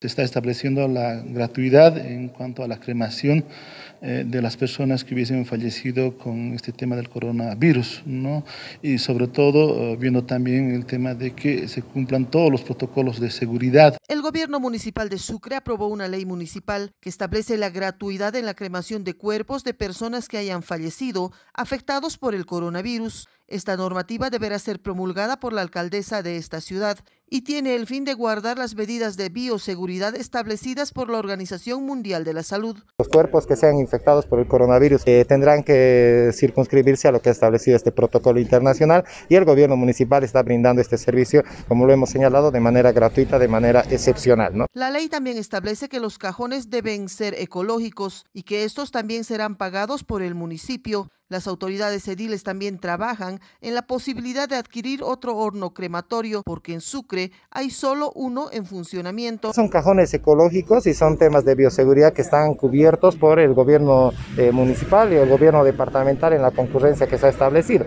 Se está estableciendo la gratuidad en cuanto a la cremación eh, de las personas que hubiesen fallecido con este tema del coronavirus, ¿no? Y sobre todo eh, viendo también el tema de que se cumplan todos los protocolos de seguridad. El gobierno municipal de Sucre aprobó una ley municipal que establece la gratuidad en la cremación de cuerpos de personas que hayan fallecido afectados por el coronavirus. Esta normativa deberá ser promulgada por la alcaldesa de esta ciudad y tiene el fin de guardar las medidas de bioseguridad establecidas por la Organización Mundial de la Salud. Los cuerpos que sean infectados por el coronavirus eh, tendrán que circunscribirse a lo que ha establecido este protocolo internacional y el gobierno municipal está brindando este servicio, como lo hemos señalado, de manera gratuita, de manera excepcional. ¿no? La ley también establece que los cajones deben ser ecológicos y que estos también serán pagados por el municipio. Las autoridades ediles también trabajan en la posibilidad de adquirir otro horno crematorio porque en Sucre hay solo uno en funcionamiento. Son cajones ecológicos y son temas de bioseguridad que están cubiertos por el gobierno eh, municipal y el gobierno departamental en la concurrencia que se ha establecido.